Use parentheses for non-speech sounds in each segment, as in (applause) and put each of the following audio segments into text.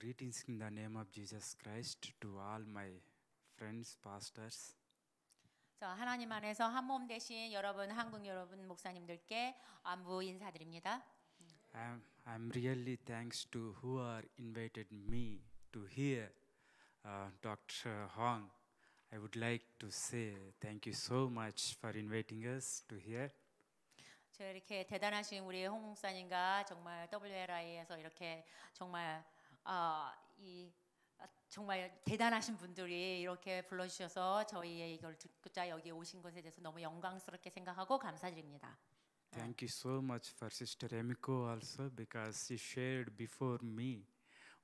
Greetings in the name of Jesus Christ to all my friends, pastors. 자, 하나님 안에서 한몸 되신 여러분 한국 여러분 목사님들께 안부 인사드립니다. I'm, I'm really thanks to who are invited me to hear uh, Dr. Hong. I would like to say thank you so much for inviting us to here. 저 이렇게 대단하신 우리 홍 목사님과 정말 WLI에서 이렇게 정말 어, 이 정말 대단하신 분들이 이렇게 불러주셔서 저희의 이걸 듣고자 여기 오신 것에 대해서 너무 영광스럽게 생각하고 감사드립니다. Thank you so much for Sister Emiko also because she shared before me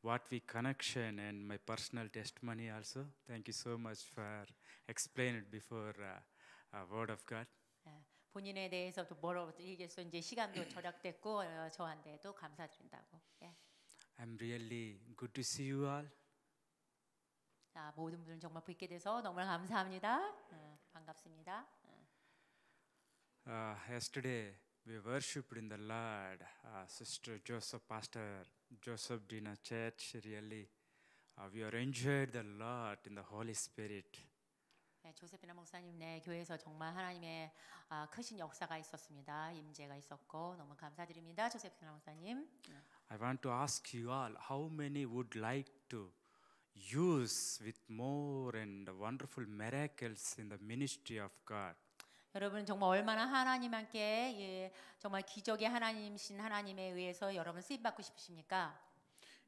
what we connection and my personal testimony also. Thank you so much for explain it before uh, uh, Word of God. 본인에 대해서 또 뭐라고 얘기해서 이제 시간도 절약됐고 어, 저한테도 감사드린다고. 예. I'm really good to see you all. 자, 모든 분을 정말 뵙게 돼서 정말 감사합니다. 음, 반갑습니다. 음. Uh, yesterday we w o r s h i p e d in the Lord. Uh, Sister Joseph, Pastor Joseph Dina Church, really, uh, we are enjoyed the Lord in the Holy Spirit. 네, 조세피나 목사님 네 교회에서 정말 하나님의 아, 크신 역사가 있었습니다. 임재가 있었고 너무 감사드립니다. 조세피나 목사님. 네. I want to ask you all how many would like to use with more and wonderful miracles in the ministry of God. 여러분 정말 얼마나 하나님 함께 예, 정말 기적의 하나님신 하나님에 의해서 여러분 쓰임 받고 싶으십니까?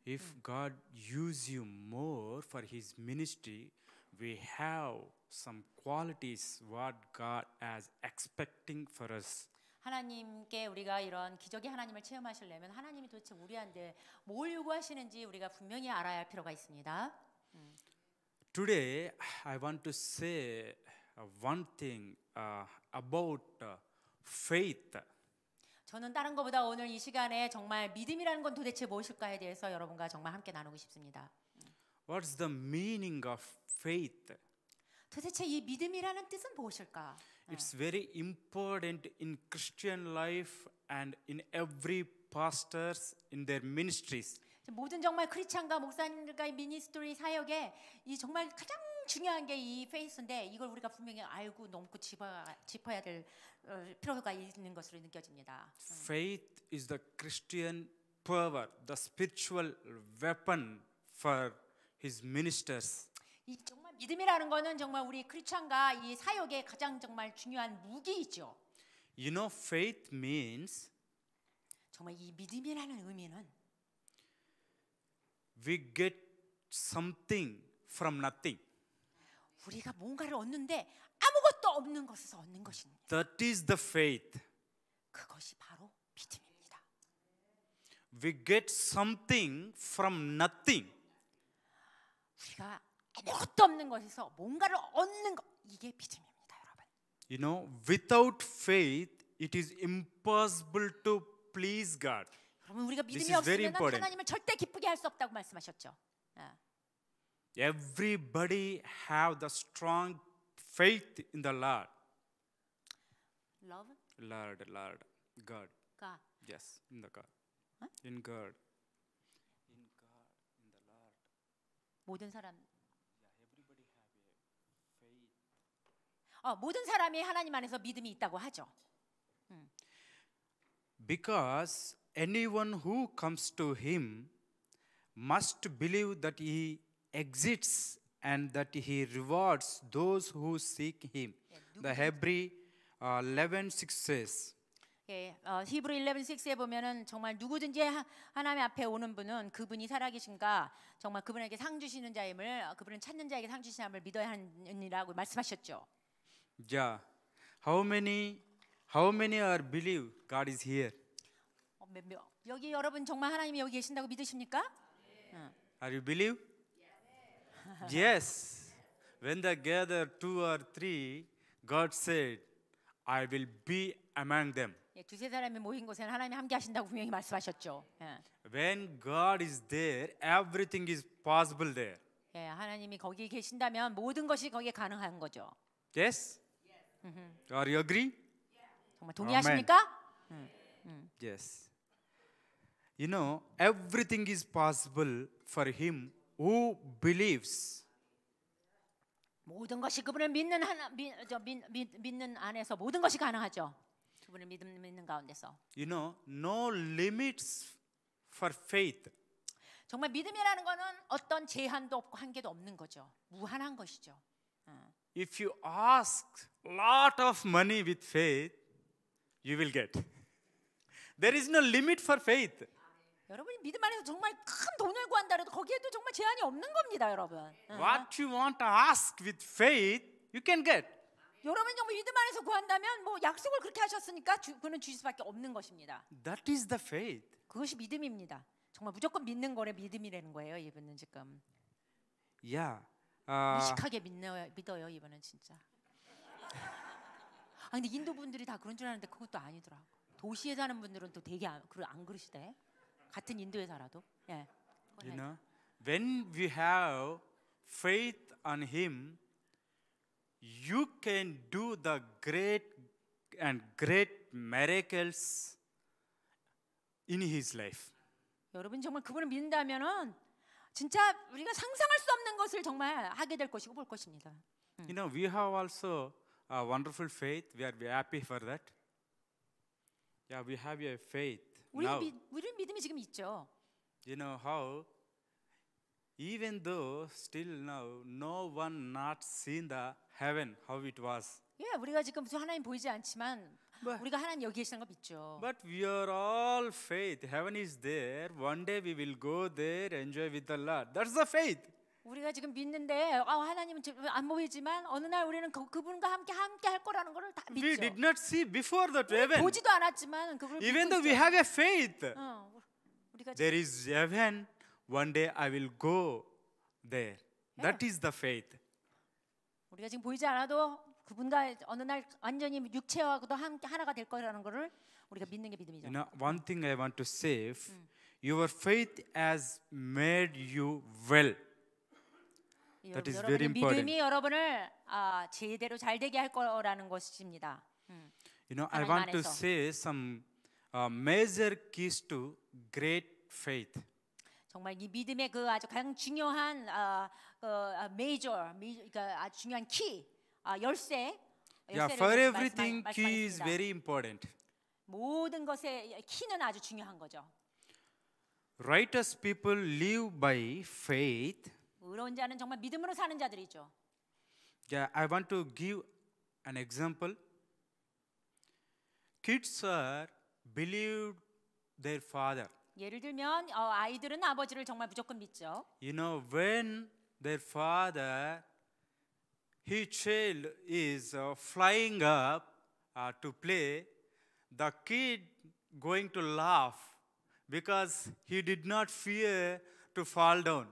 If God use you more for His ministry, we have some qualities what God is expecting for us 하나님께 우리가 이런 기적의 하나님을 체험하시려면 하나님이 도대체 우리한테 뭘 요구하시는지 우리가 분명히 알아야 할 필요가 있습니다. 음. Today I want to say uh, one thing uh, about uh, faith. 저는 다른 것보다 오늘 이 시간에 정말 믿음이라는 건 도대체 무엇일까에 대해서 여러분과 정말 함께 나누고 싶습니다. What's the meaning of faith? 도대체 이 믿음이라는 뜻은 무엇일까? It's very important in Christian life and in every pastors in their ministries. 모든 정말 크리스찬과 목사님들과의 미니스토리 사역에 이 정말 가장 중요한 게 이 페이스인데 이걸 우리가 분명히 알고 넘고 짚어, 짚어야 될 어, 필요가 있는 것으로 느껴집니다. Faith is the Christian power, the spiritual weapon for his ministers. 이 정말 믿음이라는 거는 정말 우리 크리스천과 이 사역의 가장 정말 중요한 무기이죠. You know, faith means 정말 이 믿음이라는 의미는 we get something from nothing. 우리가 뭔가를 얻는데 아무것도 없는 것에서 얻는 것입니다. That is the faith. 그것이 바로 믿음입니다. We get something from nothing. 우리가 아무것도 없는 것에서 뭔가를 얻는 것 이게 믿음입니다, 여러분. You know, without faith, it is impossible to please God. 여러분 우리가 믿음이 없으면 하나님을 절대 기쁘게 할 수 없다고 말씀하셨죠. Everybody have the strong faith in the Lord. Love? Lord, Lord, God. God. Yes, in the God. 어? In God. In God, in the Lord. 모든 사람 어, 모든 사람이 하나님 안에서 믿음이 있다고 하죠. 음. Because anyone who comes to him must believe that he exists and that he rewards those who seek him. 예, The Hebrew 11:6 uh, says. 예, 어, 히브리 11:6에 보면은 정말 누구든지 하나님 앞에 오는 분은 그분이 살아계신가 정말 그분에게 상 주시는 자임을 어, 그분은 찾는 자에게 상 주시는 자임을 믿어야 하느니라고 말씀하셨죠. Ja. How many how many are believe God is here? 여기 여러분 정말 하나님이 여기 계신다고 믿으십니까? Are you believe? yes. When they gather two or three, God said, I will be among them. 두세 사람이 모인 곳에는 하나님이 함께 하신다고 분명히 말씀하셨죠. When God is there, everything is possible there. 예, 하나님이 거기 계신다면 모든 것이 거기에 가능한 거죠. Yes. God, you agree? 정말 동의하십니까? 음, 음. Yes. You know, everything is possible for him who believes. 모든 것이 그분을 믿는 하나 믿, 저, 믿, 믿, 믿는 안에서 모든 것이 가능하죠. 그분을 믿음, 믿는 가운데서. You know, no limits for faith. 정말 믿음이라는 거는 어떤 제한도 없고 한계도 없는 거죠. 무한한 것이죠. if you ask lot of money with faith, you will get. There is no limit for faith. 여러분이 믿음 안에서 정말 큰 돈을 구한다 해도 거기에도 정말 제한이 없는 겁니다, 여러분. What you want to ask with faith, you can get. 여러분 정말 믿음 안에서 구한다면 뭐 약속을 그렇게 하셨으니까 주, 그는 주실 수밖에 없는 것입니다. That is the faith. 그것이 믿음입니다. 정말 무조건 믿는 거래 믿음이라는 거예요, 이분은 지금. Yeah. 아, 무식하게 믿네요, 믿어요 이번엔 진짜. 아 근데 인도 분들이 다 그런 줄 아는데 그것도 아니더라고. 도시에 사는 분들은 또 되게 안, 그 안 그러시대. 같은 인도에 살아도. 예. You know, when we have faith on Him, you can do the great and great miracles in His life. 여러분 정말 그분을 믿는다면은 진짜 우리가 상상할 수 없는 것을 정말 하게 될 것이고 볼 것입니다. You know, we have also a wonderful faith. We are happy for that. Yeah, we have a faith. 우리 now. 믿, 우리 믿음이 지금 있죠. You know how even though still now no one not seen the heaven how it was. 예, 우리가 지금 하나님 보이지 않지만 But, 우리가 하나님 여기 계시는 거 믿죠. But we are all faith. Heaven is there. One day we will go there, enjoy with the Lord. That's the faith. 우리가 지금 믿는데 아 하나님은 안 보이지만 어느 날 우리는 그, 그분과 함께 함께 할 거라는 것을 다 믿죠. We did not see before that heaven. 보지도 않았지만 그걸 Even though 있죠. we have a faith. 어, 우리가 There is heaven. One day I will go there. Yeah. That is the faith. 우리가 지금 보이지 않아도 그분과 어느 날 완전히 육체와도 하나가 될 거라는 거를 우리가 믿는 게 믿음이죠. You know, one thing I want to say, 음. your faith has made you well. That is very important. 믿음이 여러분을 아, 제대로 잘 되게 할 거라는 것입니다. 음. You know, I want 안에서. to say some uh, major keys to great faith. 정말 이 믿음의 그 아주 가장 중요한 어, 그 메이저, 그러니까 아주 중요한 키 열쇠 Yeah, for everything key is very important. 모든 것의 키는 아주 중요한 거죠. Righteous people live by faith. 의로운 자는 정말 믿음으로 사는 자들이죠. Yeah, I want to give an example. Kids are believed their father. 예를 들면 어, 아이들은 아버지를 정말 무조건 믿죠. You know when their father his child is uh, flying up uh, to play, the kid going to laugh because he did not fear to fall down.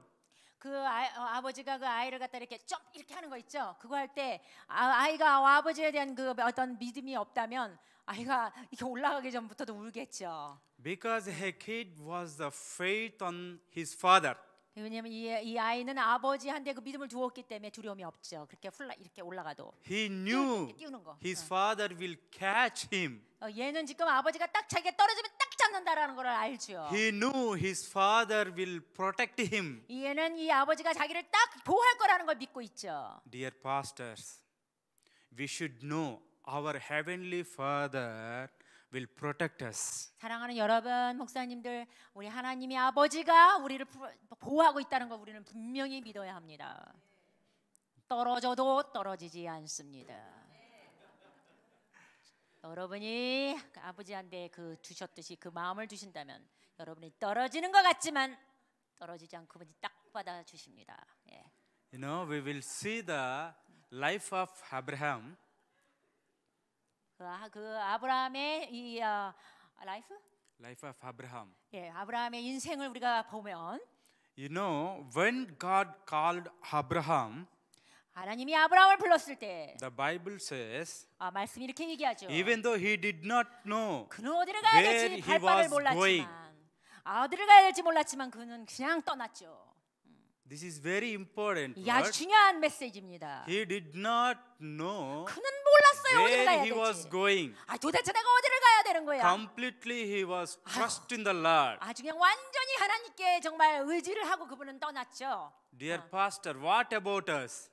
그 아이, 어, 아버지가 그 아이를 갖다 이렇게 점 이렇게 하는 거 있죠. 그거 할때 아, 이가 어, 아버지에 대한 그 어떤 믿음이 없다면 아이가 이렇게 올라가기 전부터도 울겠죠. Because her kid was the faith on his father. 왜냐하면 이, 이 아이는 아버지한테 그 믿음을 두었기 때문에 두려움이 없죠. 그렇게 훌라 이렇게 올라가도. He knew 띄우는 거. his father will catch him. 어, 얘는 지금 아버지가 딱 자기가 떨어지면 딱 잡는다라는 걸 알죠. He knew his father will protect him. 얘는 이 아버지가 자기를 딱 보호할 거라는 걸 믿고 있죠. Dear pastors, we should know our heavenly Father. will protect us. 사랑하는 여러분, 목사님들, 우리 하나님의 아버지가 우리를 보호하고 있다는 걸 우리는 분명히 믿어야 합니다. 떨어져도 떨어지지 않습니다. 여러분이 아버지한테 그 주셨듯이 그 마음을 주신다면 여러분이 떨어지는 것 같지만 떨어지지 않고 그분이 딱 받아 주십니다. 예. You know, we will see the life of Abraham. 그, 아, 그 아브라함의 이 어, 라이프? Life of Abraham. 예, 아브라함의 인생을 우리가 보면 You know, when God called Abraham, 하나님이 아브라함을 불렀을 때 The Bible says 아, 말씀이 이렇게 얘기하죠. even though he did not know 그는 어디를 가야 where 될지 he was 발바를 going. 몰랐지만 아, 어디를 가야 될지 몰랐지만 그는 그냥 떠났죠. This is very important. 이게 아주 word. 중요한 메시지입니다. He did not know 그는 어디를 가야 where he was 되지? going. 아 도대체 내가 어디를 가야 되는 거야? Completely he was trust in the Lord. 아주 그냥 완전히 하나님께 정말 의지를 하고 그분은 떠났죠. Dear pastor, what about us?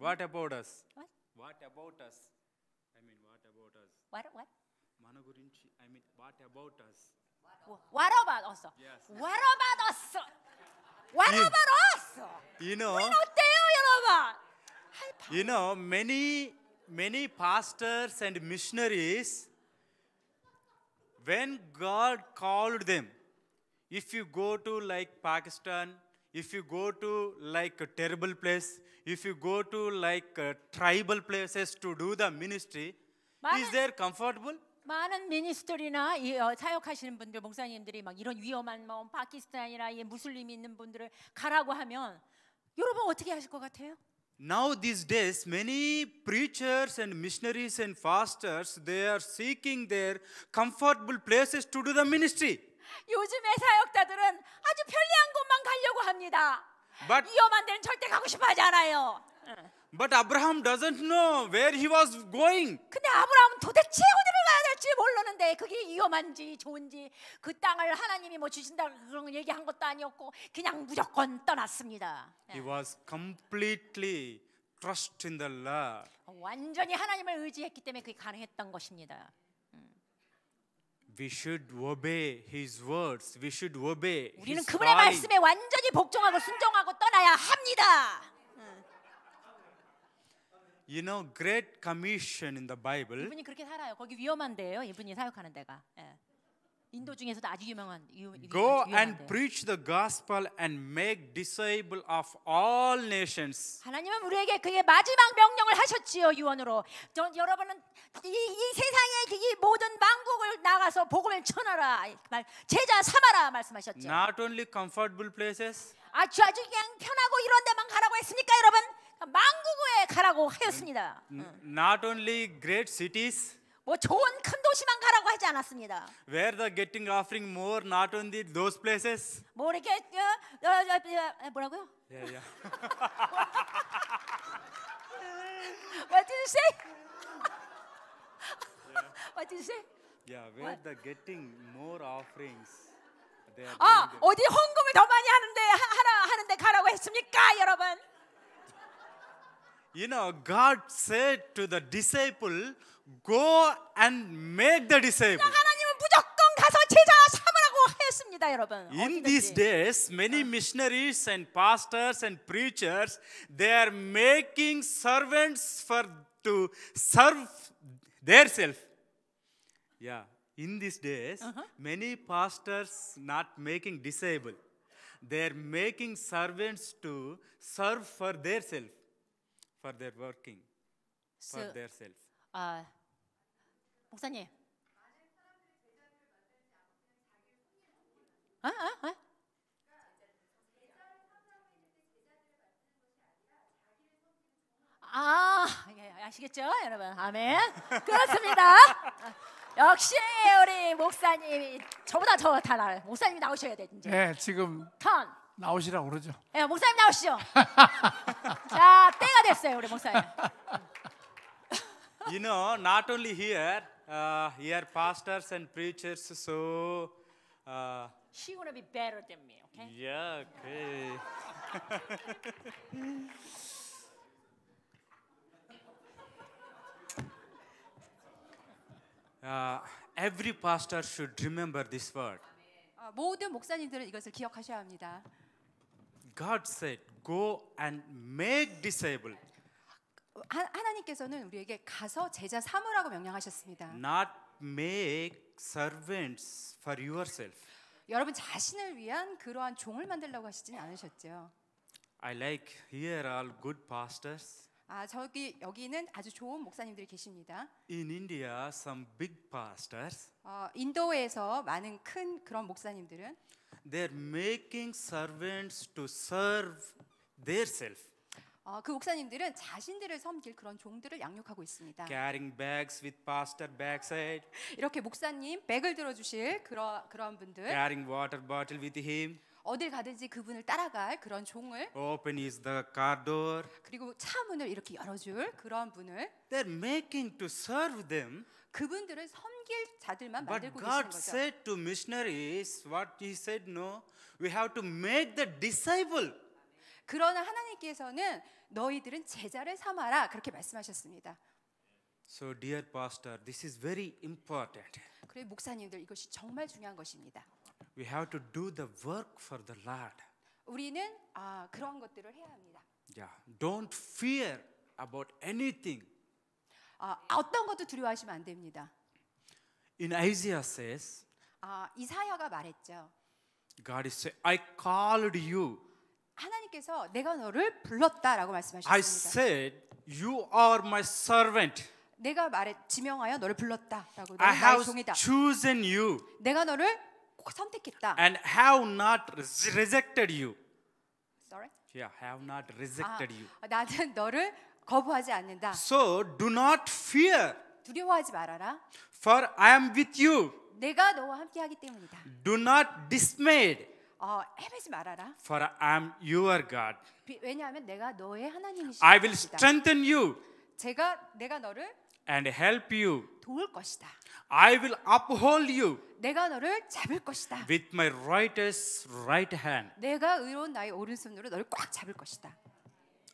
What about us? What? What about us? I mean, what about us? What? What? మన గురించి I mean, what about us? What about us? Yes. What about us? What You- about us? You know, 우린 어때요, 여러분? You know, many many pastors and missionaries, when God called them, if you go to like Pakistan, if you go to like a terrible place, if you go to like tribal places to do the ministry, is there comfortable? 많은 미니스터리나 사역하시는 분들 목사님들이 막 이런 위험한 뭐 파키스탄이나 무슬림이 있는 분들을 가라고 하면 여러분 어떻게 하실 것 같아요? Now these days, many preachers and missionaries and p a s t o r s they are seeking their comfortable places to do the ministry. 요즘의 사역자들은 아주 편리한 곳만 가려고 합니다. But, 위험한 데는 절대 가고 싶어 하지 않아요. But Abraham doesn't know where he was going. 근데 아브라함은 도대체 어디 할지 모르는데 그게 위험한지 좋은지 그 땅을 하나님이 뭐 주신다 그런 얘기한 것도 아니었고 그냥 무조건 떠났습니다. He 네. was completely trust in the Lord. 완전히 하나님을 의지했기 때문에 그게 가능했던 것입니다. 음. We should obey His words. We should obey. 우리는 그분의 말씀에 완전히 복종하고 순종하고 떠나야 합니다. you know great commission in the Bible. 이분이 그렇게 살아요. 거기 위험한데요. 이분이 사역하는 데가. 예. 인도 중에서도 아주 유명한 유, Go 유명한데요. and preach the gospel and make disciple of all nations. 하나님은 우리에게 그의 마지막 명령을 하셨지요 유언으로. 저, 여러분은 이, 이 세상의 이 모든 만국을 나가서 복음을 전하라, 제자 삼아라 말씀하셨죠. Not only comfortable places. 아주 아주 그냥 편하고 이런 데만 가라고 했습니까 여러분? 만국에 가라고 하였습니다. Not only great cities. 뭐 좋은 큰 도시만 가라고 하지 않았습니다. Where the getting offering more not only those places. 뭐 이렇게 어, 어, 어, 뭐라고요? Yeah, yeah. What did you say? yeah. What did you say? Yeah, where What? the getting more offerings. 아 어디 헌금을 더 많이 하는데 하라 하는데 가라고 했습니까, 여러분? You know, God said to the disciple, go and make the disciple. In these days, many missionaries and pastors and preachers, they are making servants for to serve their self. Yeah. In these days, uh -huh. many pastors not making disciple. They're making servants to serve for their self. for their working, for themselves. Uh, 목사님. 아, 아, 아. 아, 예, 아시겠죠, 여러분? 아멘. 그렇습니다. (laughs) 역시 우리 목사님이 저보다 더잘알 목사님이 나오셔야 돼 이제. 네, 지금 턴. 나오시라고 그러죠. 예, 목사님 나오시죠. 자, 때가 됐어요, 우리 목사님. you know, not only here, uh, here pastors and preachers, so. Uh, She gonna be better than me, okay? Yeah, okay. uh, every pastor should remember this word. 모든 목사님들은 이것을 기억하셔야 합니다. God said, "Go and make disciple." 하나님께서는 우리에게 가서 제자 삼으라고 명령하셨습니다. Not make servants for yourself. 여러분 자신을 위한 그러한 종을 만들라고 하시진 않으셨죠. I like here are good pastors. 아 저기 여기는 아주 좋은 목사님들이 계십니다. In India, some big pastors. 어, 인도에서 많은 큰 그런 목사님들은 they're making servants to serve theirself. 어, 그 목사님들은 자신들을 섬길 그런 종들을 양육하고 있습니다. Carrying bags with pastor b a c s e 이렇게 목사님 백을 들어주실 그런 그런 분들. Carrying water bottle with him. 어딜 가든지 그분을 따라갈 그런 종을 open is the car door 그리고 차 문을 이렇게 열어줄 그런 분을 they're making to serve them 그분들을 섬 섬길 자들만 만들고 계시는 거죠. But God said to missionaries what he said no we have to make the disciple 그러나 하나님께서는 너희들은 제자를 삼아라 그렇게 말씀하셨습니다. So dear pastor, this is very important. 그래 목사님들 이것이 정말 중요한 것입니다. We have to do the work for the Lord. 우리는 아, 그런 것들을 해야 합니다. Yeah, don't fear about anything. 아, 어떤 것도 두려워하시면 안 됩니다. In Isaiah says, 아, 이사야가 말했죠. God is saying, I called you. 하나님께서 내가 너를 불렀다라고 말씀하셨습니다. I said, you are my servant. 내가 말해 지명하여 너를 불렀다라고 I have 종이다. chosen you. 내가 너를 선택했다. And have not rejected you. Sorry? Yeah, have not rejected 아, you. 나는 너를 거부하지 않는다. So do not fear. 두려워하지 말아라. For I am with you. 내가 너와 함께하기 때문이다. Do not dismayed. 어, 헤매지 말아라. For I am your God. 왜냐하면 내가 너의 하나님이시다. I will strengthen you. 제가 내가 너를 and help you. 도울 것이다. I will uphold you. 내가 너를 잡을 것이다. With my righteous right hand. 내가 의로운 나의 오른손으로 너를 꽉 잡을 것이다.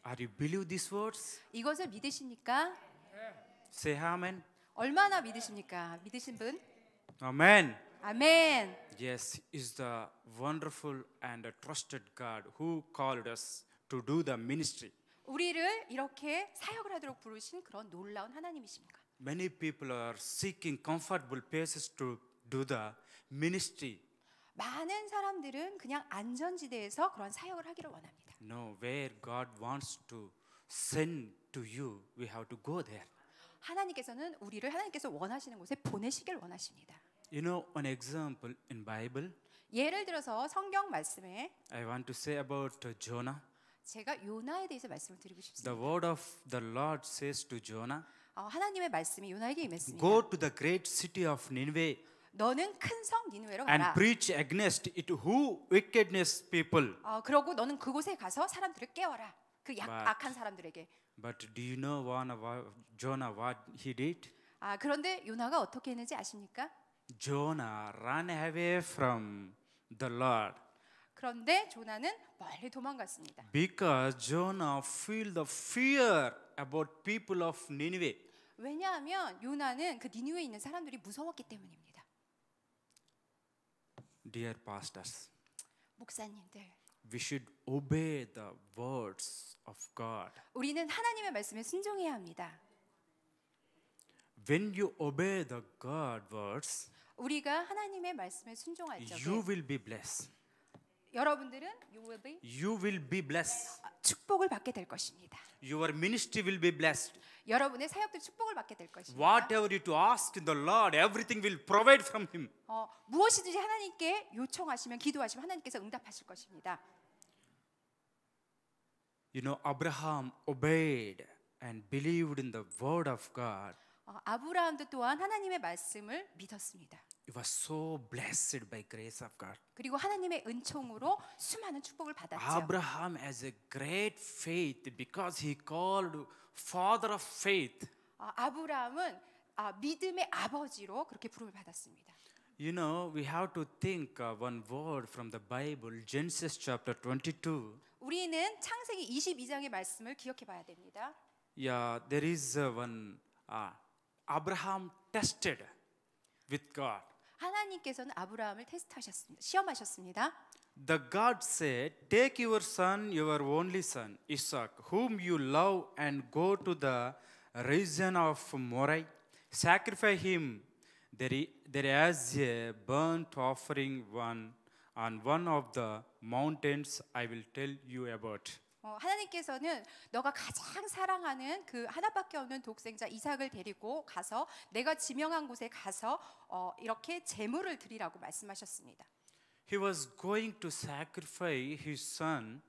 Are you believe these words? 이것을 믿으십니까? Say amen. 얼마나 믿으십니까? 믿으신 분? Amen. 아멘. Yes, is the wonderful and trusted God who called us to do the ministry. 우리를 이렇게 사역을 하도록 부르신 그런 놀라운 하나님이십니다. Many people are seeking comfortable places to do the ministry. 많은 사람들은 그냥 안전지대에서 그런 사역을 하기를 원합니다. No, where God wants to send to you, we have to go there. 하나님께서는 우리를 하나님께서 원하시는 곳에 보내시길 원하십니다. You know an example in Bible? 예를 들어서 성경 말씀에 I want to say about Jonah. 제가 요나에 대해서 말씀을 드리고 싶습니다. The word of the Lord says to Jonah. 어, 하나님의 말씀이 요나에게 임했습니다. Go to the great city of Nineveh. 너는 큰 성 니누에로 가라. And preach against it who wickedness people. 어, 그러고 너는 그곳에 가서 사람들을 깨워라. 그 약, 악한 사람들에게. But do you know one of Jonah what he did? 아, 그런데 요나가 어떻게 했는지 아십니까? Jonah ran away from the Lord. 그런데 조나는 멀리 도망갔습니다. Because Jonah feel the fear about people of Nineveh. 왜냐하면 요나는 그 니느웨에 있는 사람들이 무서웠기 때문입니다. Dear pastors. 목사님들. we should obey the words of God. 우리는 하나님의 말씀에 순종해야 합니다. When you obey the God words, 우리가 하나님의 말씀에 순종할 적에 you will be blessed. 여러분들은 you will be you will be blessed. 축복을 받게 될 것입니다. Your ministry will be blessed. 여러분의 사역들이 축복을 받게 될 것입니다. Whatever you to ask in the Lord, everything will provide from him. 어, 무엇이든지 하나님께 요청하시면 기도하시면 하나님께서 응답하실 것입니다. you know, Abraham obeyed and believed in the word of God. 어, 아브라함도 또한 하나님의 말씀을 믿었습니다. He was so blessed by grace of God. 그리고 하나님의 은총으로 수많은 축복을 받았죠. Abraham has a great faith because he called father of faith. 아브라함은 믿음의 아버지로 그렇게 부름을 받았습니다. You know, we have to think of uh, one word from the Bible, Genesis chapter 22. 우리는 창세기 22장의 말씀을 기억해 봐야 됩니다. Yeah, there is one uh, Abraham tested with God. 하나님께서는 아브라함을 테스트하셨습니다. 시험하셨습니다. The God said, "Take your son, your only son, Isaac, whom you love, and go to the region of Moray. Sacrifice him there, there as a burnt offering, one on one of the mountains I will tell you about. 어, 하나님께서는 너가 가장 사랑하는 그 하나밖에 없는 독생자 이삭을 데리고 가서 내가 지명한 곳에 가서 어, 이렇게 제물을 드리라고 말씀하셨습니다. He was going to sacrifice his son.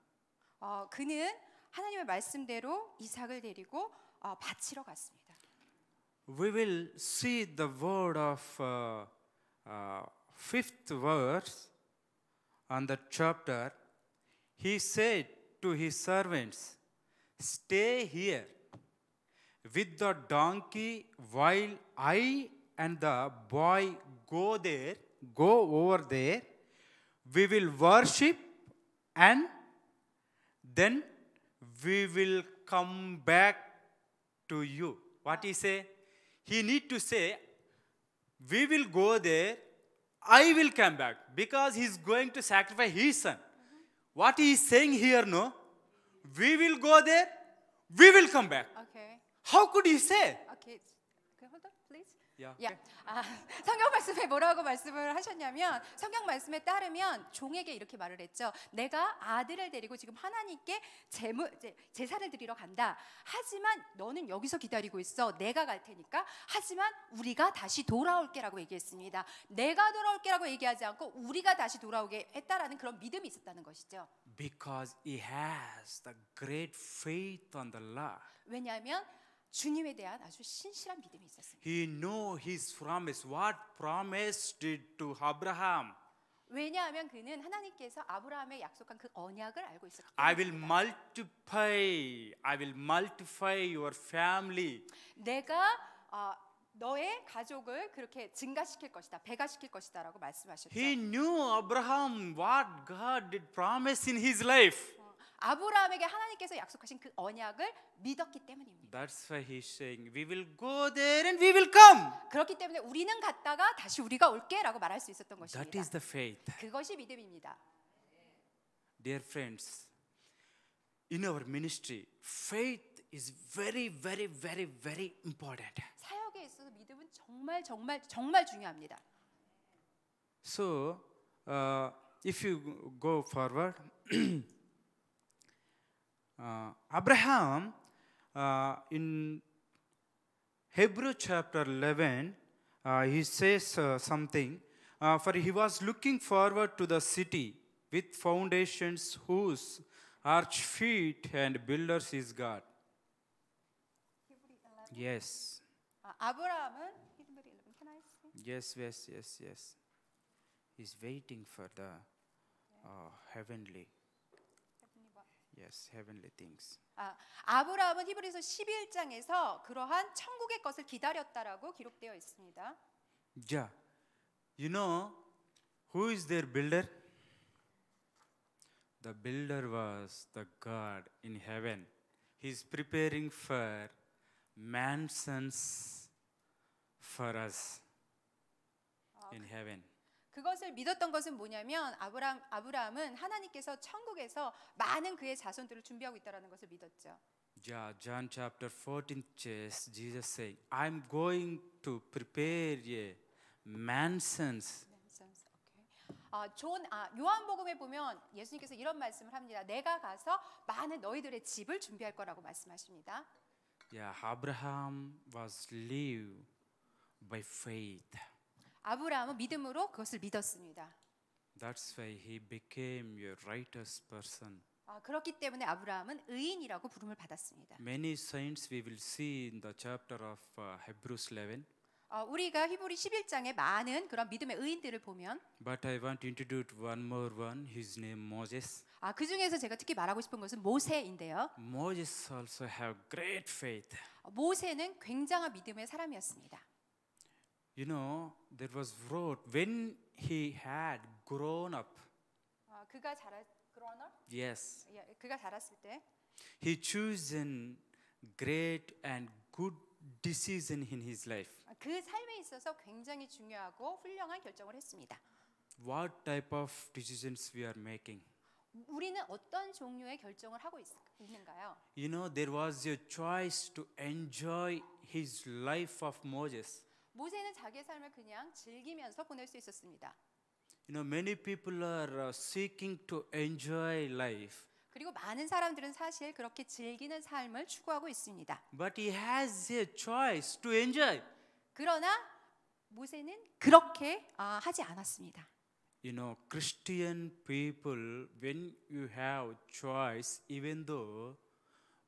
어, 그는 하나님의 말씀대로 이삭을 데리고 어, 바치러 갔습니다. We will see the word of uh, uh, fifth verse. on the chapter, he said to his servants, Stay here with the donkey while I and the boy go there, go over there. We will worship and then we will come back to you. What he say? He need to say, we will go there I will come back because he's going to sacrifice his son. What he is saying here, no? We will go there, we will come back. Okay. How could he say? Okay, Yeah. Yeah. 아, (laughs) 성경 말씀에 뭐라고 말씀을 하셨냐면 성경 말씀에 따르면 종에게 이렇게 말을 했죠. 내가 아들을 데리고 지금 하나님께 제무, 제, 제사를 드리러 간다. 하지만 너는 여기서 기다리고 있어. 내가 갈 테니까. 하지만 우리가 다시 돌아올게라고 얘기했습니다. 내가 돌아올게라고 얘기하지 않고 우리가 다시 돌아오게 했다라는 그런 믿음이 있었다는 것이죠. Because he has the great faith on the l o r 왜냐하면 주님에 대한 아주 신실한 믿음이 있었습니다. He knew his promise. What promise did to Abraham? 왜냐하면 그는 하나님께서 아브라함의 약속한 그 언약을 알고 있었기 때문입니다. I will multiply. I will multiply your family. 내가 어, 너의 가족을 그렇게 증가시킬 것이다, 배가시킬 것이다라고 말씀하셨죠. He knew Abraham what God did promise in his life. 아브라함에게 하나님께서 약속하신 그 언약을 믿었기 때문입니다. That's why he's saying we will go there and we will come. 그렇기 때문에 우리는 갔다가 다시 우리가 올게라고 말할 수 있었던 것입니다. That is the faith. 그것이 믿음입니다. Dear friends, in our ministry, faith is very very very very important. 사역에 있어서 믿음은 정말 정말 정말 중요합니다. So, uh, if you go forward Uh, Abraham uh, in Hebrew chapter 11, uh, he says something. for he was looking forward to the city with foundations whose arch feet and builders is God. Yes. Abraham. Yes, yes, yes, yes. He's waiting for the uh, heavenly. Yes, heavenly things. 아, 아브라함은 히브리서 11장에서 그러한 천국의 것을 기다렸다라고 기록되어 있습니다. Yeah. You know who is their builder? The builder was the God in heaven. He's preparing for mansions for us in heaven. 그것을 믿었던 것은 뭐냐면 아브람 아브라함은 하나님께서 천국에서 많은 그의 자손들을 준비하고 있다라는 것을 믿었죠. Yeah, John chapter 14 says Jesus saying, "I'm going to prepare a mansions." 아, 존, 아, 요한복음에 보면 예수님께서 이런 말씀을 합니다. 내가 가서 많은 너희들의 집을 준비할 거라고 말씀하십니다. Yeah, Abraham was live by faith. 아브라함은 믿음으로 그것을 믿었습니다. That's why he became a righteous person. 아, 그렇기 때문에 아브라함은 의인이라고 부름을 받았습니다. Many saints we will see in the chapter of Hebrews 11. 어, 우리가 히브리 11장에 많은 그런 믿음의 의인들을 보면 But I want to introduce one more one his name Moses. 아, 그 중에서 제가 특히 말하고 싶은 것은 모세인데요. Moses also have great faith. 모세는 굉장한 믿음의 사람이었습니다. you know, there was wrote when he had grown up. Yes. He chosen great and good decision in his life. What type of decisions we are making? 우리는 어떤 종류의 결정을 하고 있, 있는가요? You know, there was a choice to enjoy his life of Moses. 모세는 자기의 삶을 그냥 즐기면서 보낼 수 있었습니다. You know, many people are seeking to enjoy life. 그리고 많은 사람들은 사실 그렇게 즐기는 삶을 추구하고 있습니다. But he has a choice to enjoy. 그러나 모세는 그렇게 아, 하지 않았습니다. You know, Christian people, when you have choice, even though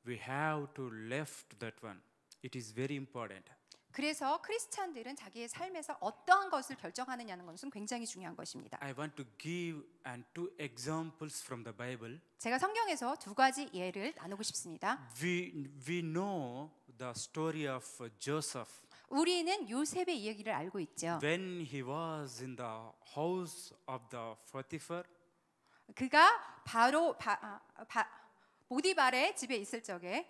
we have to left that one, it is very important. 그래서 크리스찬들은 자기의 삶에서 어떠한 것을 결정하느냐는 것은 굉장히 중요한 것입니다. I want to give and two examples from the Bible. 제가 성경에서 두 가지 예를 나누고 싶습니다. We we know the story of Joseph. 우리는 요셉의 이야기를 알고 있죠. When he was in the house of the Potiphar. 그가 바로 바, 바, 보디발의 집에 있을 적에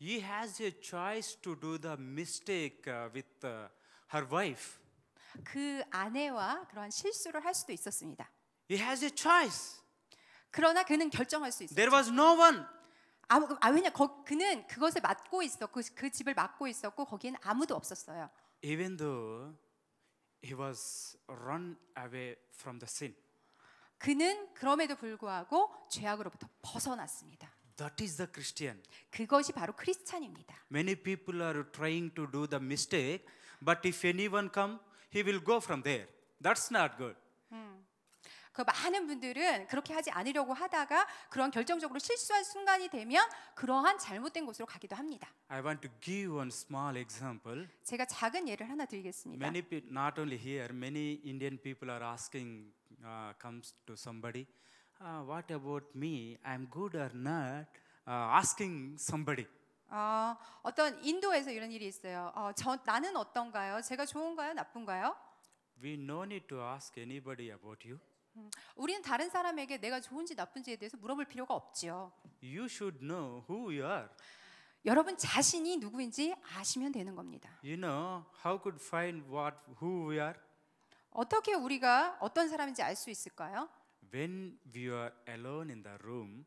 he has a choice to do the mistake with her wife. 그 아내와 그런 실수를 할 수도 있었습니다. He has a choice. 그러나 그는 결정할 수 있었죠. There was no one. 아무 아 왜냐 거, 그는 그것을 맡고 있었고 그 집을 맡고 있었고 거기에는 아무도 없었어요. Even though he was run away from the sin. 그는 그럼에도 불구하고 죄악으로부터 벗어났습니다. That is the Christian. 그것이 바로 크리스찬입니다. Many people are trying to do the mistake, but if anyone come, he will go from there. That's not good. 음. 그 많은 분들은 그렇게 하지 않으려고 하다가 그런 결정적으로 실수한 순간이 되면 그러한 잘못된 곳으로 가기도 합니다. I want to give one small example. 제가 작은 예를 하나 드리겠습니다. Many not only here, many Indian people are asking uh, comes to somebody. what about me? I'm good or not? asking somebody. 어, 어떤 인도에서 이런 일이 있어요. 어, 저 나는 어떤가요? 제가 좋은가요? 나쁜가요? We no need to ask anybody about you. 음, 우리는 다른 사람에게 내가 좋은지 나쁜지에 대해서 물어볼 필요가 없지요. You should know who you are. 여러분 자신이 누구인지 아시면 되는 겁니다. You know how could find what who we are? 어떻게 우리가 어떤 사람인지 알 수 있을까요? when we are alone in the room,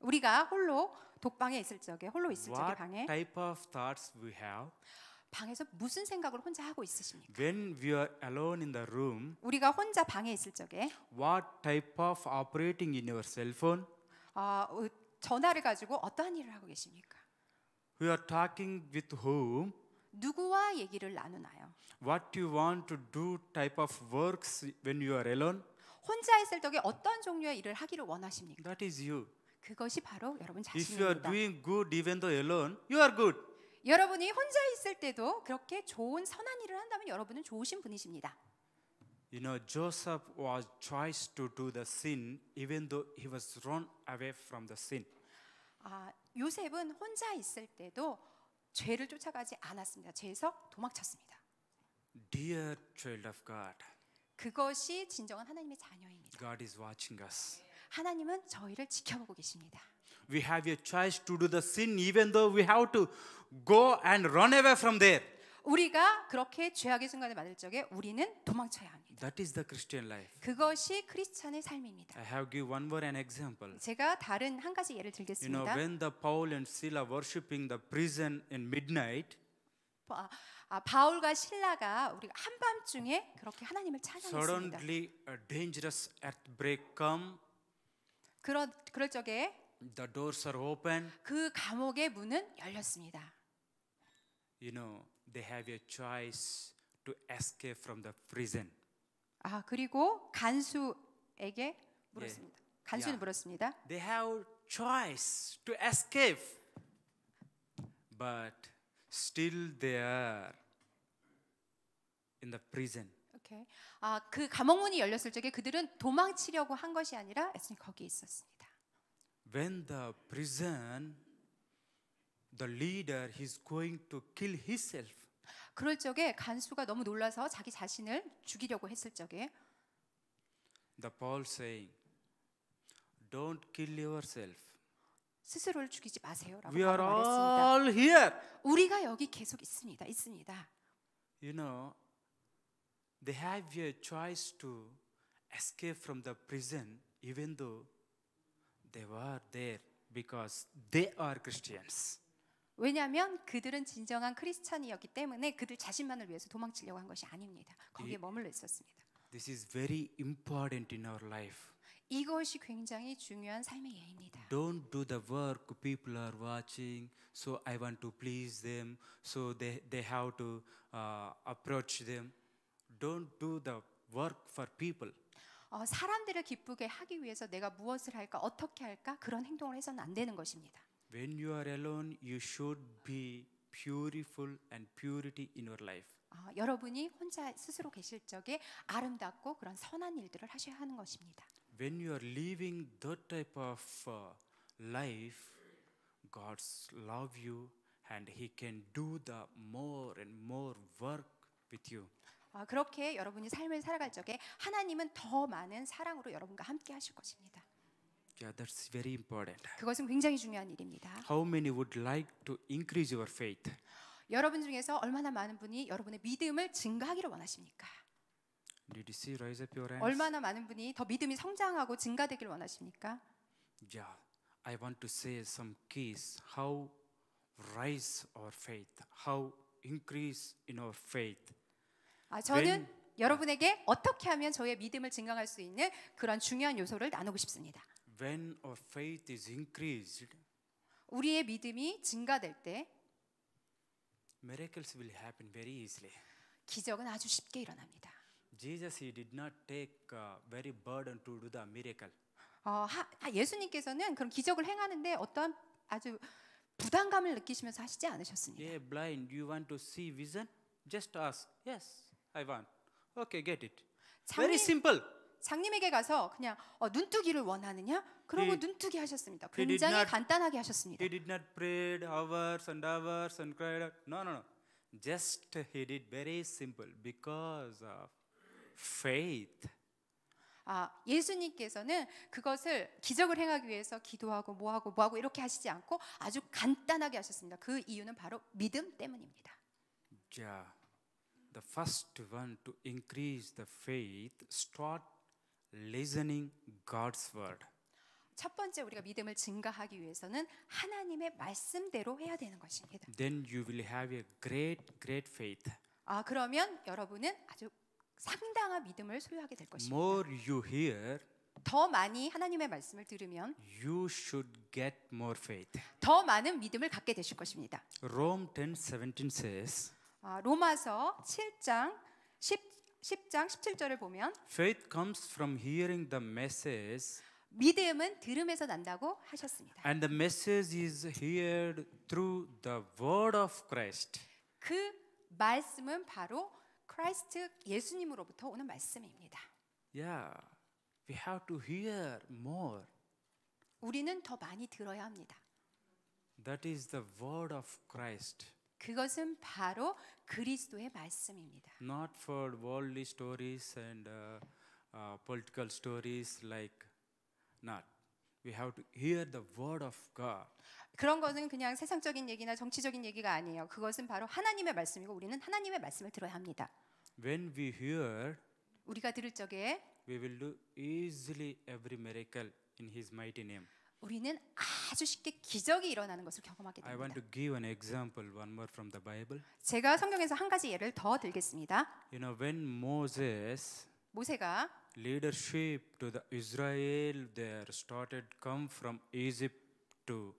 우리가 홀로 독방에 있을 적에 홀로 있을 적에 what type of thoughts we have? 방에서 무슨 생각을 혼자 하고 있으십니까? When we are alone in the room, 우리가 혼자 방에 있을 적에 what type of operating in your cell phone? 아, 어, 전화를 가지고 어떠한 일을 하고 계십니까? We are talking with whom? 누구와 얘기를 나누나요? What you want to do type of works when you are alone? 혼자 있을 적에 어떤 종류의 일을 하기를 원하십니까? That is you. 그것이 바로 여러분 If you are 자신입니다. doing good even though alone, you are good. 여러분이 혼자 있을 때도 그렇게 좋은 선한 일을 한다면 여러분은 좋으신 분이십니다. You know, Joseph was tries to do the sin even though he was run away from the sin. 아, 요셉은 혼자 있을 때도 죄를 쫓아가지 않았습니다. 죄에서 도망쳤습니다. Dear child of God, 그것이 진정한 하나님의 자녀입니다. God is watching us. 하나님은 저희를 지켜보고 계십니다. We have a choice to do the sin even though we have to go and run away from there. 우리가 그렇게 죄악의 순간을 맞을 적에 우리는 도망쳐야 합니다. That is the Christian life. 그것이 크리스찬의 삶입니다. I have give one more an example. 제가 다른 한 가지 예를 들겠습니다. You know when the Paul and Sila worshiping the prison in midnight 바울과 신라가 우리가 한밤중에 그렇게 하나님을 찬양했습니다. Suddenly a dangerous earthquake come. 그런 그럴 적에 the doors are open. 그 감옥의 문은 열렸습니다. You know, they have a choice to escape from the prison. 아, 그리고 간수에게 물었습니다. Yeah. 간수는 yeah. 물었습니다. They have choice to escape. But still there in the prison. Okay. 아그 감옥문이 열렸을 적에 그들은 도망치려고 한 것이 아니라 예수님 거기 있었습니다. When the prison, the leader is going to kill himself. 그럴 적에 간수가 너무 놀라서 자기 자신을 죽이려고 했을 적에 The Paul saying, "Don't kill yourself." 스스로를 죽이지 마세요라고 말했습니다. 우리가 여기 계속 있습니다. 있습니다. You know, they have a choice to escape from the prison even though they were there because they are Christians. 왜냐하면 그들은 진정한 크리스찬이었기 때문에 그들 자신만을 위해서 도망치려고 한 것이 아닙니다. 거기에 머물러 있었습니다. This is very important in our life. 이것이 굉장히 중요한 삶의 예입니다. Don't do the work people are watching, so I want to please them, so they they have to uh, approach them. Don't do the work for people. 어, 사람들을 기쁘게 하기 위해서 내가 무엇을 할까, 어떻게 할까 그런 행동을 해서는 안 되는 것입니다. When you are alone, you should be beautiful and purity in your life. 어, 여러분이 혼자 스스로 계실 적에 아름답고 그런 선한 일들을 하셔야 하는 것입니다. when you are living that type of uh, life, God's love you and He can do the more and more work with you. 아, 그렇게 여러분이 삶을 살아갈 적에 하나님은 더 많은 사랑으로 여러분과 함께 하실 것입니다. Yeah, that's very important. 그것은 굉장히 중요한 일입니다. How many would like to increase your faith? 여러분 중에서 얼마나 많은 분이 여러분의 믿음을 증가하기를 원하십니까? 얼마나 많은 분이 더 믿음이 성장하고 증가되길 원하십니까? Yeah, I want to say some keys how rise our faith, how increase in our faith. 아 저는 When, 여러분에게 어떻게 하면 저의 믿음을 증강할 수 있는 그런 중요한 요소를 나누고 싶습니다. When our faith is increased, 우리의 믿음이 증가될 때 miracles will happen very easily. 기적은 아주 쉽게 일어납니다. Jesus he did not take uh, very burden to do the miracle. 어, 하, 예수님께서는 그런 기적을 행하는데 어떠한 아주 부담감을 느끼시면서 하시지 않으셨습니다. Yeah, blind, you want to see vision? Just ask. Yes, I want. Okay, get it. 장님, very simple. 장님에게 가서 그냥 어, 눈뜨기를 원하느냐? 그런 거 눈뜨기 하셨습니다. 굉장히 not, 간단하게 하셨습니다. He did not p r a y hours and hours and cried. No, no, no. Just he did very simple because of faith. 아, 예수님께서는 그것을 기적을 행하기 위해서 기도하고 뭐하고 뭐하고 이렇게 하시지 않고 아주 간단하게 하셨습니다. 그 이유는 바로 믿음 때문입니다. 자, the first one to increase the faith, start listening God's word. 첫 번째 우리가 믿음을 증가하기 위해서는 하나님의 말씀대로 해야 되는 것입니다. Then you will have a great, great faith. 아 그러면 여러분은 아주 상당한 믿음을 소유하게 될 것입니다. More you hear, 더 많이 하나님의 말씀을 들으면 you should get more faith. 더 많은 믿음을 갖게 되실 것입니다. Rome 10:17 says 아, 로마서 7장 10 10장 17절을 보면 faith comes from hearing the message 믿음은 들음에서 난다고 하셨습니다. And the message is heard through the word of Christ. 그 말씀은 바로 크라이스트 예수님으로부터 오는 말씀입니다. Yeah, we have to hear more. 우리는 더 많이 들어야 합니다. That is the word of Christ. 그것은 바로 그리스도의 말씀입니다. Not for worldly stories and uh, uh, political stories like not. We have to hear the word of God. 그런 것은 그냥 세상적인 얘기나 정치적인 얘기가 아니에요. 그것은 바로 하나님의 말씀이고 우리는 하나님의 말씀을 들어야 합니다. When we hear, 우리가 들을 적에 we will do easily every miracle in His mighty name. 우리는 아주 쉽게 기적이 일어나는 것을 경험하게 I want 됩니다. to give an example, one more from the Bible. 제가 성경에서 한 가지 예를 더 들겠습니다. You know, when Moses 모세가 leadership to the Israel there started come from Egypt to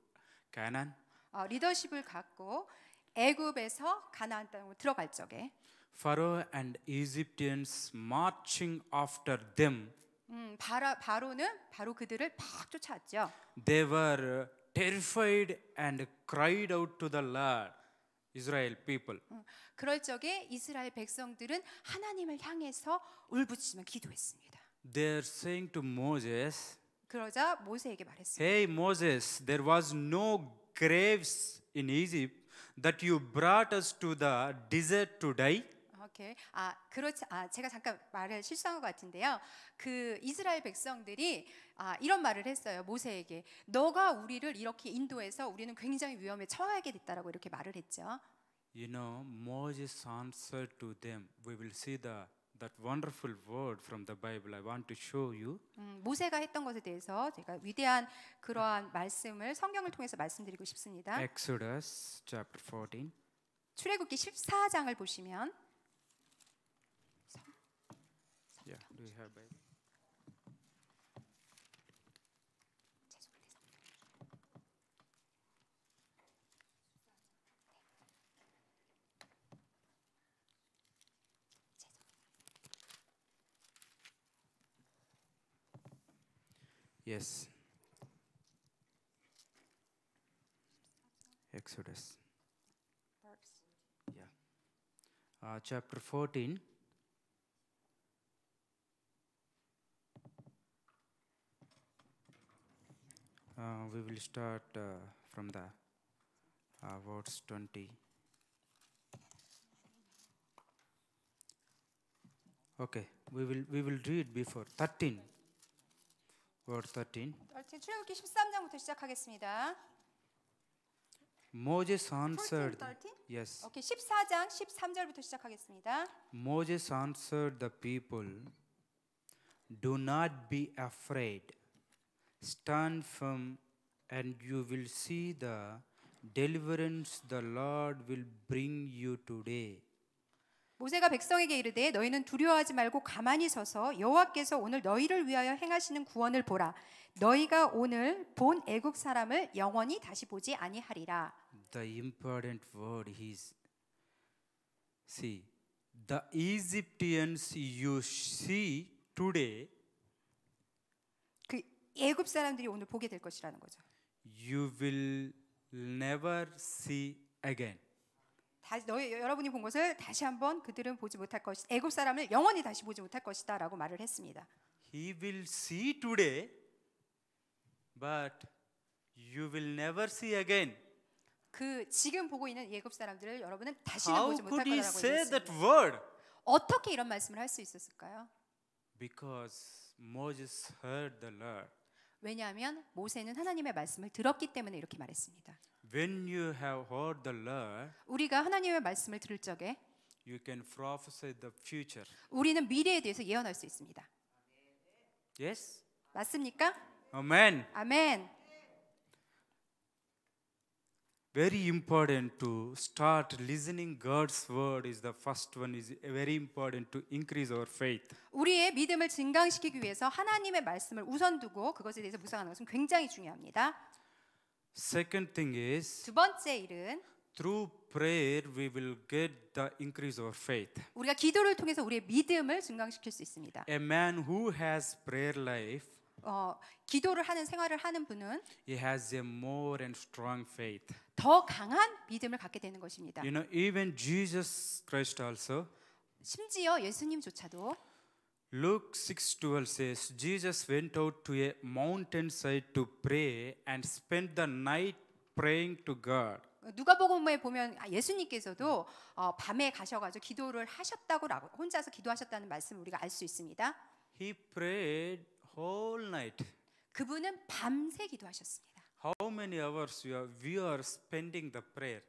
Canaan, 어, 리더십을 갖고 애굽에서 가나안 땅으로 들어갈 적에 Pharaoh and Egyptians marching after them. 음, 바라, 바로는 바로 그들을 막 쫓아왔죠. They were terrified and cried out to the Lord. 이스라엘 people. 그럴 적에 이스라엘 백성들은 하나님을 향해서 울부짖으며 기도했습니다. They're saying to Moses. 그러자 모세에게 말했습니다. Hey Moses, there was no graves in Egypt that you brought us to the desert to die. 이렇게 아 그렇지 아 제가 잠깐 말을 실수한 것 같은데요. 그 이스라엘 백성들이 아 이런 말을 했어요 모세에게 너가 우리를 이렇게 인도해서 우리는 굉장히 위험에 처하게 됐다라고 이렇게 말을 했죠. You know, Moses answered to them. We will see the that wonderful word from the Bible. I want to show you. 음, 모세가 했던 것에 대해서 제가 위대한 그러한 말씀을 성경을 통해서 말씀드리고 싶습니다. Exodus chapter 14. 출애굽기 14장을 보시면 Yeah, do you have Bible? Yes. Exodus. Verse. Yeah. Uh, chapter 14. Uh, we will start uh, from the uh, verse 20. Okay, we will we will read before 13. Verse 13. Thirteen. 출애굽기 13장부터 시작하겠습니다. Moses answered. 13? Yes. Okay. 14장 13절부터 시작하겠습니다. Moses answered the people, "Do not be afraid." Stand firm, and you will see the deliverance the Lord will bring you today. 모세가 백성에게 이르되 너희는 두려워하지 말고 가만히 서서 여호와께서 오늘 너희를 위하여 행하시는 구원을 보라. 너희가 오늘 본 애국 사람을 영원히 다시 보지 아니하리라. The important word is see the Egyptians you see today 애굽 사람들이 오늘 보게 될 것이라는 거죠. You will never see again. 다시 너 여러분이 본 것을 다시 한번 그들은 보지 못할 것이 애굽 사람을 영원히 다시 보지 못할 것이다라고 말을 했습니다. He will see today, but you will never see again. 그 지금 보고 있는 애굽 사람들을 여러분은 다시는 How 보지 못할 거라고 했습니다. 어떻게 이런 말씀을 할 수 있었을까요? Because Moses heard the Lord. 왜냐하면 모세는 하나님의 말씀을 들었기 때문에 이렇게 말했습니다. When you have heard the l o r 우리가 하나님의 말씀을 들을 적에 you can prophesy the future. 우리는 미래에 대해서 예언할 수 있습니다. Yes? 맞습니까? 아멘. 아멘. very important to start listening God's word is the first one is very important to increase our faith. 우리의 믿음을 증강시키기 위해서 하나님의 말씀을 우선 두고 그것에 대해서 묵상하는 것은 굉장히 중요합니다. Second thing is 두 번째 일은 through prayer we will get the increase of faith. 우리가 기도를 통해서 우리의 믿음을 증강시킬 수 있습니다. A man who has prayer life 어, 기도를 하는 생활을 하는 분은 he has a more and strong faith. 더 강한 믿음을 갖게 되는 것입니다. You know, even Jesus Christ also. 심지어 예수님조차도. Luke 6:12 says Jesus went out to a mountainside to pray and spent the night praying to God. 누가복음에 보면 예수님께서도 어, 밤에 가셔가지고 기도를 하셨다고 혼자서 기도하셨다는 말씀 우리가 알 수 있습니다. He prayed whole night. 그분은 밤새 기도하셨습니다. how many hours you are, we are spending the prayer.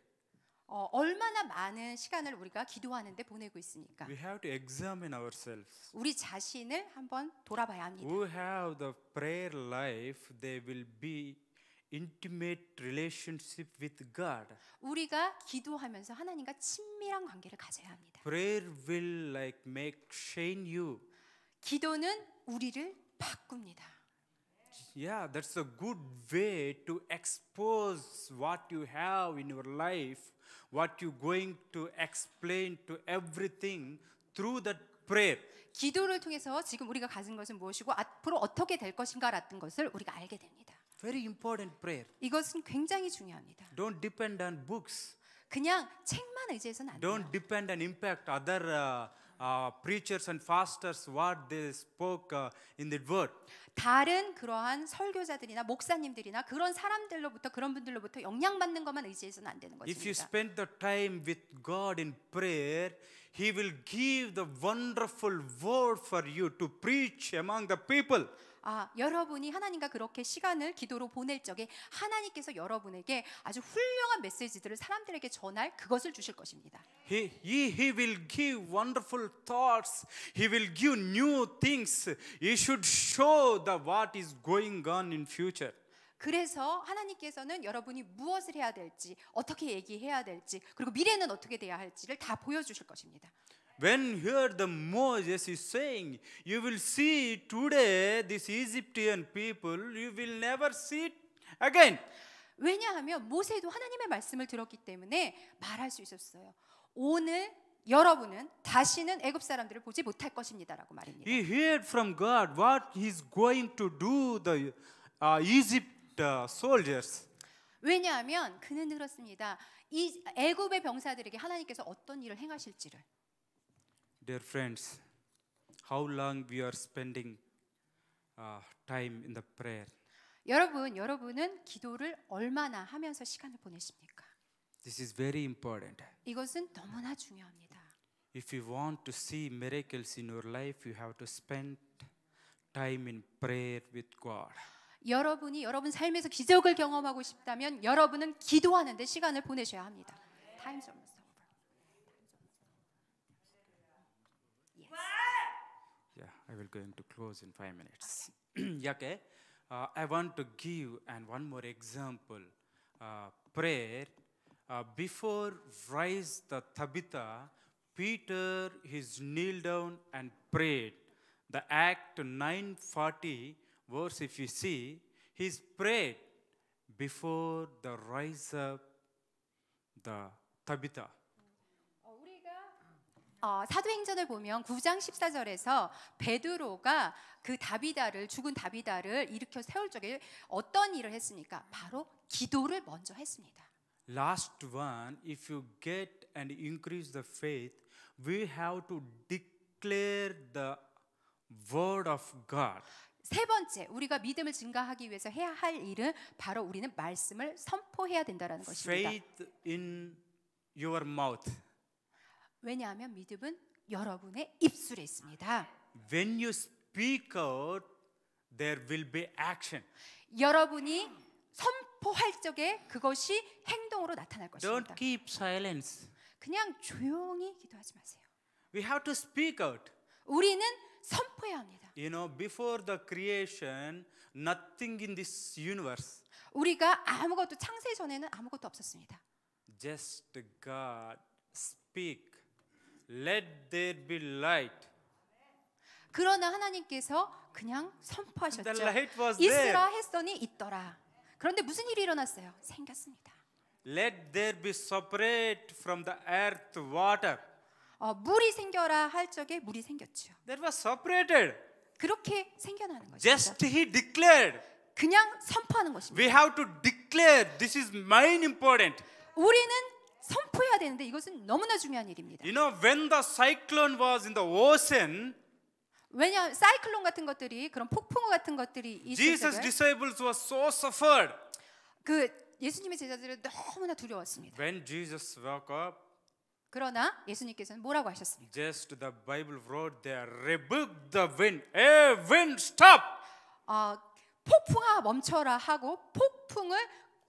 어, 얼마나 많은 시간을 우리가 기도하는데 보내고 있습니까? We have to examine ourselves. 우리 자신을 한번 돌아봐야 합니다. Who have the prayer life, they will be intimate relationship with God. 우리가 기도하면서 하나님과 친밀한 관계를 가져야 합니다. Prayer will like make shine you. 기도는 우리를 바꿉니다. yeah, that's a good way to expose what you have in your life, what you're going to explain to everything through that prayer. 기도를 통해서 지금 우리가 가진 것은 무엇이고 앞으로 어떻게 될 것인가라는 것을 우리가 알게 됩니다. Very important prayer. 이것은 굉장히 중요합니다. Don't depend on books. 그냥 책만 의지해서는 안 돼요. Don't depend on impact other uh, uh, preachers and fasters what they spoke uh, in the word. 다른 그러한 설교자들이나 목사님들이나 그런 사람들로부터 그런 분들로부터 영향 받는 것만 의지해서는 안 되는 거죠. If you spend the time with God in prayer, He will give the wonderful word for you to preach among the people. 아, 여러분이 하나님과 그렇게 시간을 기도로 보낼 적에 하나님께서 여러분에게 아주 훌륭한 메시지들을 사람들에게 전할 그것을 주실 것입니다. He, he, he will give wonderful thoughts. He will give new things. He should show the what is going on in future. 그래서 하나님께서는 여러분이 무엇을 해야 될지, 어떻게 얘기해야 될지, 그리고 미래는 어떻게 돼야 할지를 다 보여주실 것입니다. When here the Moses is saying, you will see today this Egyptian people, you will never see it again. 왜냐하면 모세도 하나님의 말씀을 들었기 때문에 말할 수 있었어요. 오늘 여러분은 다시는 애굽 사람들을 보지 못할 것입니다라고 말입니다. He heard from God what he's going to do the uh, Egypt the soldiers. 왜냐하면 그는 들었습니다. 이 애굽의 병사들에게 하나님께서 어떤 일을 행하실지를. Dear friends, how long we are spending uh, time in the prayer? 여러분, 여러분은 기도를 얼마나 하면서 시간을 보내십니까? This is very important. 이것은 너무나 중요합니다. If you want to see miracles in your life, you have to spend time in prayer with God. 여러분이 여러분 삶에서 기적을 경험하고 싶다면 여러분은 기도하는 데 시간을 보내셔야 합니다. Yeah, I will going to close in five minutes. Okay. (clears throat) okay. Uh, I want to give and one more example. Uh, prayer uh, before rise the Tabitha, Peter is kneel down and prayed. The act 940 verse, if you see, he's prayed before the rise of the Tabitha. 어, 사도행전을 보면 9장 14절에서 베드로가 그 다비다를 죽은 다비다를 일으켜 세울 적에 어떤 일을 했습니까? 바로 기도를 먼저 했습니다. Last one, if you get and increase the faith, we have to declare the word of God. 세 번째, 우리가 믿음을 증가하기 위해서 해야 할 일은 바로 우리는 말씀을 선포해야 된다라는 것입니다. Faith in your mouth. 왜냐하면 믿음은 여러분의 입술에 있습니다. When you speak out, there will be action. 여러분이 선포할 적에 그것이 행동으로 나타날 것입니다. Don't keep silence. 그냥 조용히 기도하지 마세요. We have to speak out. 우리는 선포해야 합니다. You know, before the creation, nothing in this universe. 우리가 아무것도 창세 전에는 아무것도 없었습니다. Just God speak. Let there be light. 그러나 하나님께서 그냥 선포하셨죠. 이스라 햇선이 있더라. 그런데 무슨 일이 일어났어요? 생겼습니다. Let there be separate from the earth water. 어, 물이 생겨라 할 적에 물이 생겼죠. That was separated. 그렇게 생겨나는 거죠. Just he declared. 그냥 선포하는 것입니다. We have to declare this is mine important. 우리는 선포해야 되는데 이것은 너무나 중요한 일입니다. You know when the cyclone was in the ocean 왜냐 사이클론 같은 것들이 그런 폭풍우 같은 것들이 Jesus disciples were so suffered. 그 예수님의 제자들은 너무나 두려웠습니다. When Jesus woke up 그러나 예수님께서는 뭐라고 하셨습니까? Just the Bible wrote there, rebuke the wind. Hey, wind, stop. 어, 폭풍아 멈춰라 하고 폭풍을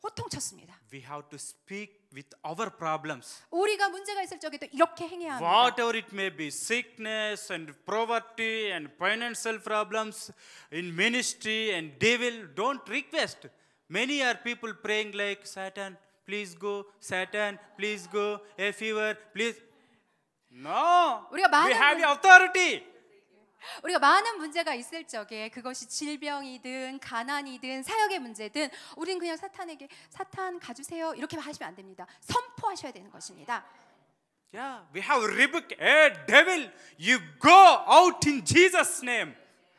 호통쳤습니다. We have to speak with our problems. 우리가 문제가 있을 적에도 이렇게 행해야 합니다. Whatever it may be, sickness and poverty and financial problems in ministry and devil, don't request. Many are people praying like Satan. please go. Satan, please go. a f e v e r please. No. 우리가 많은 We have authority. 우리가 많은 문제가 있을 적에 그것이 질병이든 가난이든 사역의 문제든 우린 그냥 사탄에게 사탄 가주세요 이렇게 하시면 안 됩니다. 선포하셔야 되는 것입니다. Yeah, we have rebuked devil. You go out in Jesus' name.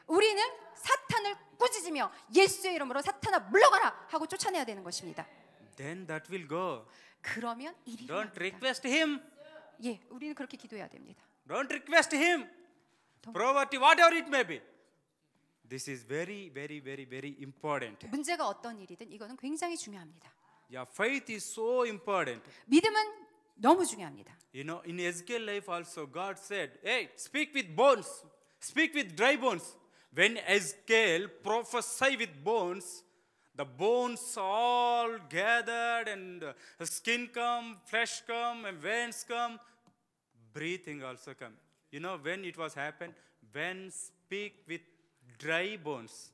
우리는 사탄을 꾸짖으며 예수의 이름으로 사탄아 물러가라 하고 쫓아내야 되는 것입니다. then that will go. 그러면 일이 Don't request him. 예, 우리는 그렇게 기도해야 됩니다. Don't request him. Poverty, whatever it may be. This is very, very, very, very important. 문제가 어떤 일이든 이거는 굉장히 중요합니다. Yeah, faith is so important. 믿음은 너무 중요합니다. You know, in Ezekiel life also God said, "Hey, speak with bones, speak with dry bones." When Ezekiel prophesy with bones, the bones all gathered and the skin come, flesh come, and veins come. Breathing also come. You know when it was happened? When speak with dry bones.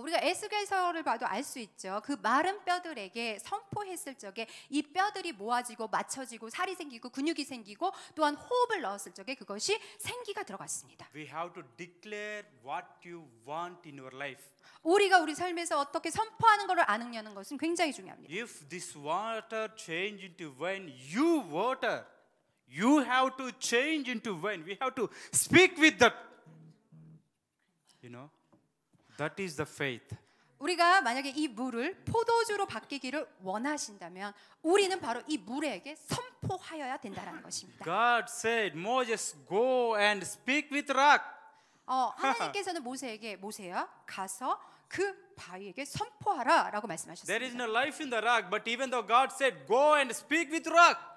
우리가 에스겔서를 봐도 알 수 있죠. 그 마른 뼈들에게 선포했을 적에 이 뼈들이 모아지고 맞춰지고 살이 생기고 근육이 생기고 또한 호흡을 넣었을 적에 그것이 생기가 들어갔습니다. We have to declare what you want in your life. 우리가 우리 삶에서 어떻게 선포하는 것을 아느냐는 것은 굉장히 중요합니다. If this water change into wine, you water, you have to change into wine. We have to speak with that. You know. That is the faith. 우리가 만약에 이 물을 포도주로 바뀌기를 원하신다면 우리는 바로 이 물에게 선포하여야 된다라는 것입니다. God said, Moses, go and speak with rock. 어, 하나님께서는 모세에게 모세야 가서 그 바위에게 선포하라라고 말씀하셨습니다. There is no life in the rock, but even though God said, go and speak with rock.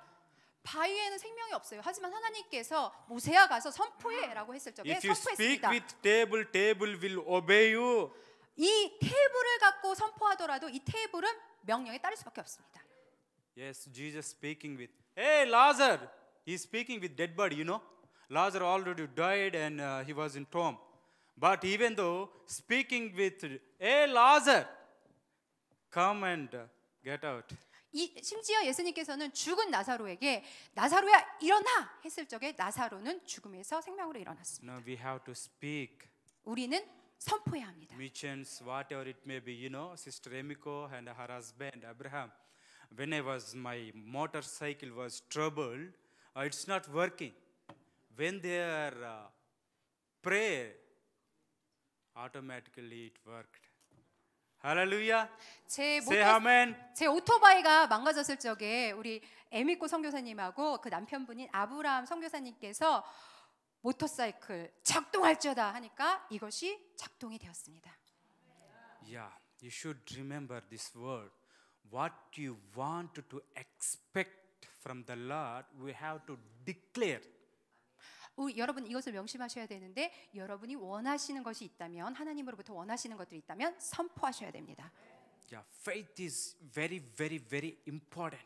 바위에는 생명이 없어요. 하지만 하나님께서 모세야 가서 선포해라고 했을 적에 If you speak 선포했습니다. with table, table will obey you. 이 테이블을 갖고 선포하더라도 이 테이블은 명령에 따를 수밖에 없습니다. Yes, Jesus speaking with. Hey, Lazarus. He's speaking with dead body. You know, Lazarus already died and uh, he was in tomb. But even though speaking with, hey, Lazarus, come and uh, get out. 이, 심지어 예수님께서는 죽은 나사로에게 나사로야 일어나 했을 적에 나사로는 죽음에서 생명으로 일어났습니다. Now we have to speak. 우리는 선포해야 합니다. Missions, whatever it may be, you know, Sister Emiko and her husband Abraham. When I was my motorcycle was troubled, uh, it's not working. When they are uh, prayer, automatically it worked. 할렐루야. 제, 모터, 아멘. 제 오토바이가 망가졌을 적에 우리 에미코 선교사님하고 그 남편분인 아브라함 선교사님께서 모터사이클 작동할지어다 하니까 이것이 작동이 되었습니다. Yeah, you should remember this word. What you want to expect from the Lord, we have to declare. 우리, 여러분 이것을 명심하셔야 되는데 여러분이 원하시는 것이 있다면 하나님으로부터 원하시는 것들이 있다면 선포하셔야 됩니다. Yeah, faith is very, very, very important.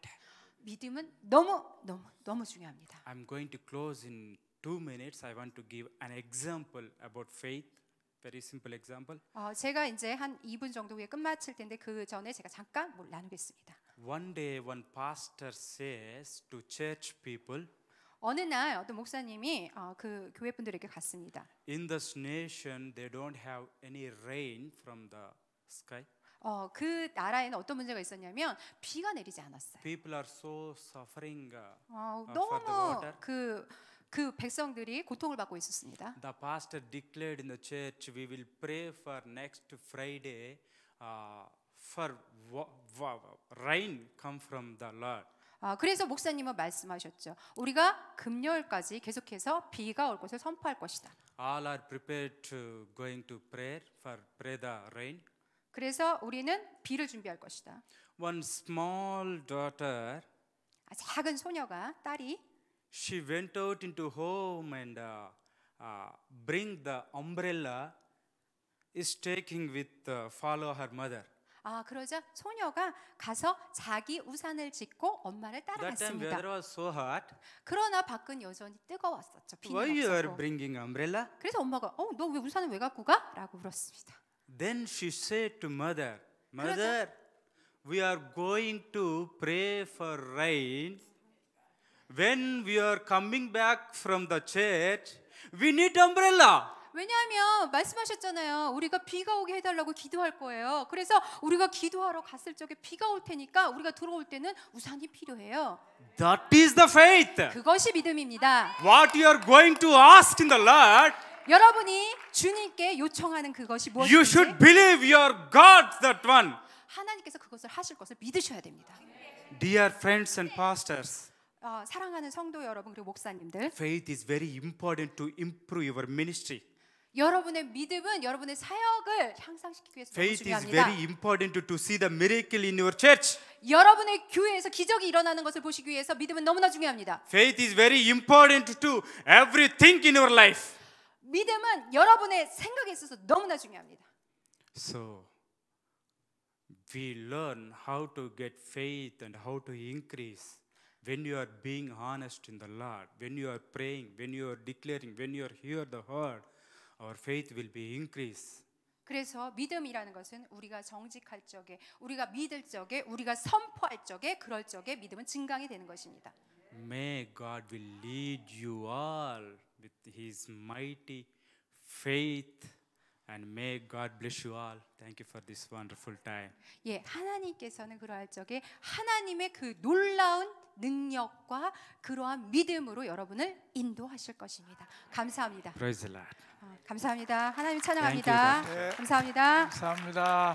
믿음은 너무 너무 너무 중요합니다. I'm going to close in two minutes. I want to give an example about faith. Very simple example. 어, 제가 이제 한 2분 정도 후에 끝마칠 텐데 그 전에 제가 잠깐 뭘 나누겠습니다. One day, one pastor says to church people. 어느 날 어떤 목사님이 어, 그 교회 분들에게 갔습니다. In this nation, they don't have any rain from the sky. 어, 그 나라에는 어떤 문제가 있었냐면 비가 내리지 않았어요. People are so suffering. 어, uh, for the 너무 water. 그그 백성들이 고통을 받고 있었습니다. The pastor declared in the church, we will pray for next Friday uh, for rain come from the Lord. 아, 그래서 목사님은 말씀하셨죠. 우리가 금요일까지 계속해서 비가 올 것을 선포할 것이다. All are prepared to going to prayer for pray the rain. 그래서 우리는 비를 준비할 것이다. One small daughter, 작은 소녀가 딸이 she went out into home and uh, uh, bring the umbrella is taking with uh, follow her mother. 아 그러자 소녀가 가서 자기 우산을 짚고 엄마를 That time weather 따라갔습니다. was so hot. 그러나 밖은 여전히 뜨거웠었죠. 비는 Why you are 없었고. bringing umbrella? 그래서 엄마가 어너 왜 우산을 왜 갖고 가? 라고 물었습니다. Then she said to mother, Mother, we are going to pray for rain. When we are coming back from the church, we need umbrella. 왜냐하면 말씀하셨잖아요. 우리가 비가 오게 해달라고 기도할 거예요. 그래서 우리가 기도하러 갔을 적에 비가 올 테니까 우리가 들어올 때는 우산이 필요해요. That is the faith. 그것이 믿음입니다. What you are going to ask in the Lord. 여러분이 주님께 요청하는 그것이 무엇인지. You should believe your God that one. 하나님께서 그것을 하실 것을 믿으셔야 됩니다. Dear friends and pastors. 어, 사랑하는 성도 여러분 그리고 목사님들. Faith is very important to improve your ministry. 여러분의 믿음은 여러분의 사역을 향상시키기 위해서 Faith is 중요합니다. very important to, to see the miracle in your church. 여러분의 교회에서 기적이 일어나는 것을 보시기 위해서 믿음은 너무나 중요합니다. Faith is very important to everything in your life. 믿음은 여러분의 생각에 있어서 너무나 중요합니다. So we learn how to get faith and how to increase when you are being honest in the Lord, when you are praying, when you are declaring, when you are hear the word. our faith will be increased. 그래서 믿음이라는 것은 우리가 정직할 적에, 우리가 믿을 적에, 우리가 선포할 적에, 그럴 적에 믿음은 증강이 되는 것입니다. May God will lead you all with His mighty faith. And may God bless you all. Thank you for this wonderful time. 예, 하나님께서는 그러할 적에 하나님의 그 놀라운 능력과 그러한 믿음으로 여러분을 인도하실 것입니다. 감사합니다. Praise the Lord. 감사합니다. 하나님 찬양합니다. 네. 감사합니다. 감사합니다.